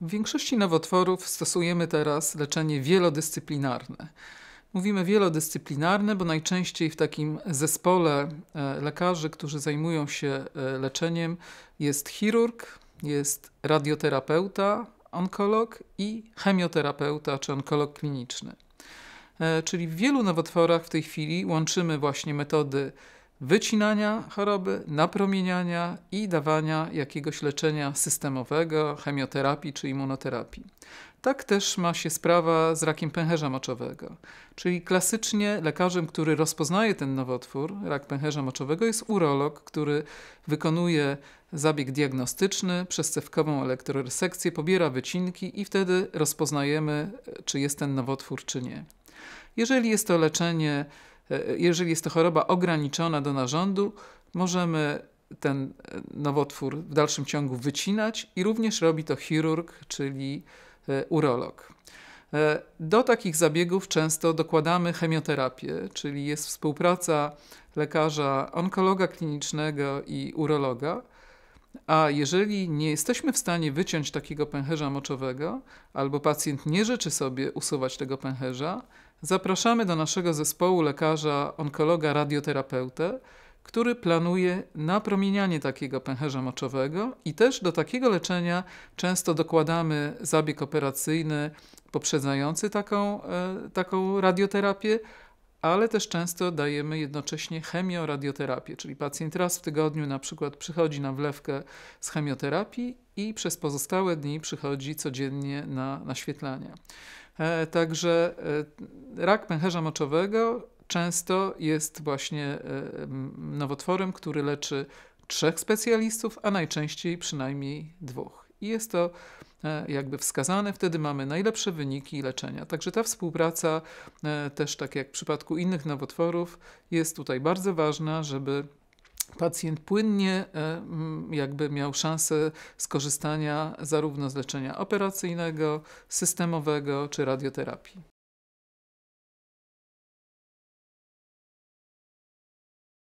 W większości nowotworów stosujemy teraz leczenie wielodyscyplinarne. Mówimy wielodyscyplinarne, bo najczęściej w takim zespole e, lekarzy, którzy zajmują się e, leczeniem, jest chirurg, jest radioterapeuta, onkolog i chemioterapeuta czy onkolog kliniczny. E, czyli w wielu nowotworach w tej chwili łączymy właśnie metody wycinania choroby, napromieniania i dawania jakiegoś leczenia systemowego, chemioterapii czy immunoterapii. Tak też ma się sprawa z rakiem pęcherza moczowego. Czyli klasycznie lekarzem, który rozpoznaje ten nowotwór, rak pęcherza moczowego, jest urolog, który wykonuje zabieg diagnostyczny, przescewkową elektroresekcję, pobiera wycinki i wtedy rozpoznajemy, czy jest ten nowotwór, czy nie. Jeżeli jest to leczenie E, e, jeżeli jest to choroba ograniczona do narządu, możemy ten e, nowotwór w dalszym ciągu wycinać i również robi to chirurg, czyli urolog. Do takich zabiegów często dokładamy chemioterapię, czyli jest współpraca lekarza onkologa klinicznego i urologa. A jeżeli nie jesteśmy w stanie wyciąć takiego pęcherza moczowego, albo pacjent nie życzy sobie usuwać tego pęcherza, zapraszamy do naszego zespołu lekarza, onkologa, radioterapeutę, który planuje napromienianie takiego pęcherza moczowego i też do takiego leczenia często dokładamy zabieg operacyjny poprzedzający taką, e, taką radioterapię, ale też często dajemy jednocześnie chemioradioterapię, czyli pacjent raz w tygodniu na przykład przychodzi na wlewkę z chemioterapii i przez pozostałe dni przychodzi codziennie na naświetlania. E, także e, rak pęcherza moczowego często jest właśnie e, nowotworem, który leczy trzech specjalistów, a najczęściej przynajmniej dwóch. I jest to E, jakby wskazane, wtedy mamy najlepsze wyniki leczenia. Także ta współpraca e, też tak jak w przypadku innych nowotworów jest tutaj bardzo ważna, żeby pacjent płynnie e, jakby miał szansę skorzystania zarówno z leczenia operacyjnego, systemowego czy radioterapii.